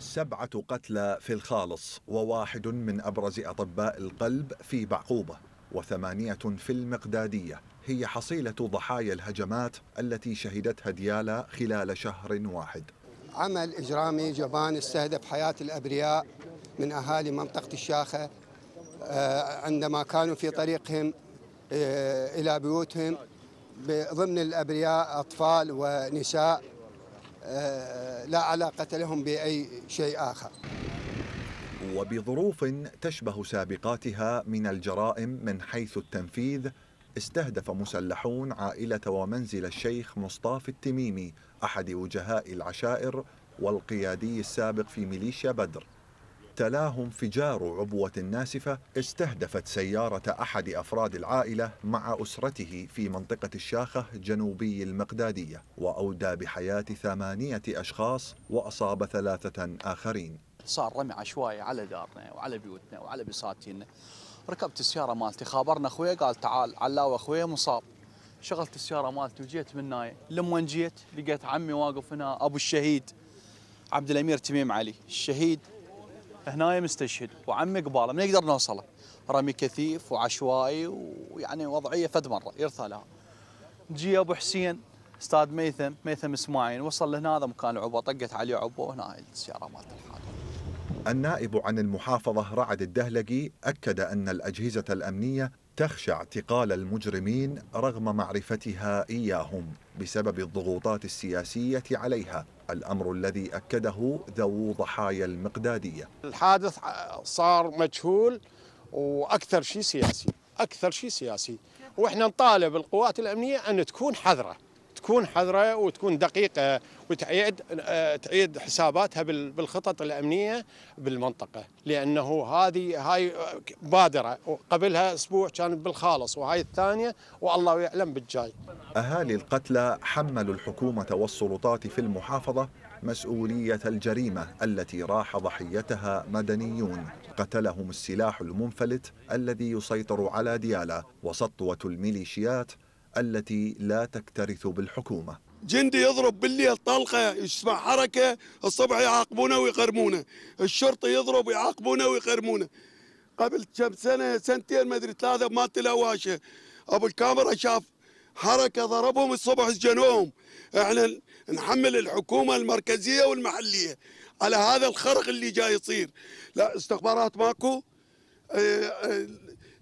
سبعة قتلى في الخالص وواحد من أبرز أطباء القلب في بعقوبة وثمانية في المقدادية هي حصيلة ضحايا الهجمات التي شهدتها ديالا خلال شهر واحد عمل إجرامي جبان استهدف حياة الأبرياء من أهالي منطقة الشاخة آه، عندما كانوا في طريقهم آه، إلى بيوتهم ضمن الأبرياء أطفال ونساء آه، لا علاقة لهم بأي شيء آخر وبظروف تشبه سابقاتها من الجرائم من حيث التنفيذ استهدف مسلحون عائلة ومنزل الشيخ مصطفى التميمي أحد وجهاء العشائر والقيادي السابق في ميليشيا بدر تلاه انفجار عبوة ناسفة استهدفت سيارة أحد أفراد العائلة مع أسرته في منطقة الشاخة جنوبي المقدادية وأودى بحياة ثمانية أشخاص وأصاب ثلاثة آخرين صار رمي عشوائي على دارنا وعلى بيوتنا وعلى بساتيننا ركبت السيارة مالتي خابرنا أخويا قال تعال علاوة أخويا مصاب شغلت السيارة مالتي وجيت من ناية لما جيت لقيت عمي واقف هنا أبو الشهيد عبد الأمير تميم علي الشهيد هنا مستشهد وعم قباله ما نقدر نوصله رمي كثيف وعشوائي ويعني وضعيه فد مره يرثى جي ابو حسين استاذ ميثم ميثم اسماعيل وصل لهنا هذا مكان عبوه طقت عليه عبوه وهنا السياره مالت الحادث النائب عن المحافظه رعد الدهلقي اكد ان الاجهزه الامنيه تخشى اعتقال المجرمين رغم معرفتها اياهم بسبب الضغوطات السياسيه عليها الأمر الذي أكده ذو ضحايا المقدادية الحادث صار مجهول وأكثر شيء سياسي أكثر شيء سياسي وإحنا نطالب القوات الأمنية أن تكون حذرة تكون حذرة وتكون دقيقة وتعيد آه، تعيد حساباتها بالخطط الامنيه بالمنطقه لانه هذه هاي بادره قبلها اسبوع كانت بالخالص وهاي الثانيه والله يعلم بالجاي. اهالي القتلى حملوا الحكومه والسلطات في المحافظه مسؤوليه الجريمه التي راح ضحيتها مدنيون قتلهم السلاح المنفلت الذي يسيطر على ديالا وسطوه الميليشيات التي لا تكترث بالحكومه جندي يضرب بالليل طلقه يسمع حركه الصبح يعاقبونه ويقرمونه الشرطي يضرب يعاقبونه ويقرمونه قبل كم سنه سنتين ما ادري ثلاثه ما تلاواشه ابو الكاميرا شاف حركه ضربهم الصبح سجنوهم احنا نحمل الحكومه المركزيه والمحليه على هذا الخرق اللي جاي يصير لا استخبارات ماكو آه، آه،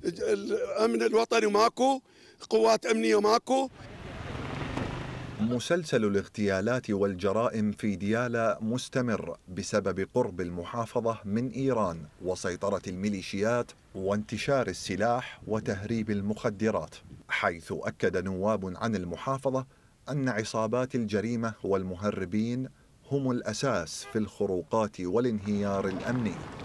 الامن الوطني ماكو قوات امنيه ماكو مسلسل الاغتيالات والجرائم في ديالا مستمر بسبب قرب المحافظة من إيران وسيطرة الميليشيات وانتشار السلاح وتهريب المخدرات حيث أكد نواب عن المحافظة أن عصابات الجريمة والمهربين هم الأساس في الخروقات والانهيار الأمني